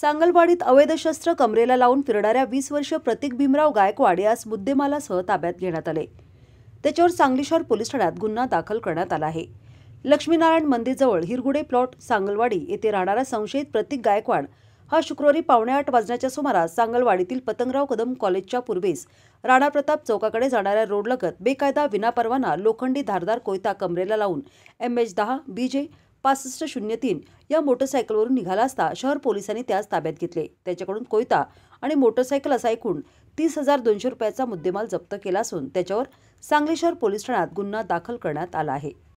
सांगलवाडीत अवैध शस्त्र कमरेला लावून फिरणाऱ्या वीस वर्षीय प्रतीक भीमराव गायकवाड यास मुद्देमालासह ताब्यात घेण्यात आले त्याच्यावर सांगली शहर पोलीस ठाण्यात गुन्हा दाखल करण्यात आला आहे लक्ष्मीनारायण मंदिरजवळ हिरगुडे प्लॉट सांगलवाडी येथे राहणारा संशयित प्रतीक गायकवाड हा शुक्रवारी पावणेआठ वाजण्याच्या सुमारास सांगलवाडीतील पतंगराव कदम कॉलेजच्या पूर्वेस राणा प्रताप चौकाकडे जाणाऱ्या रोडलगत बेकायदा विनापरवाना लोखंडी धारदार कोयता कमरेला लावून एम एच दहा जे पासष्ट शून्य तीन या मोटरसायकलवरून निघाला असता शहर पोलिसांनी त्यास ताब्यात घेतले त्याच्याकडून कोयता आणि मोटरसायकल असा एकूण तीस हजार दोनशे रुपयाचा मुद्देमाल जप्त केला असून त्याच्यावर सांगली शहर पोलीस ठाण्यात गुन्हा दाखल करण्यात आला आहे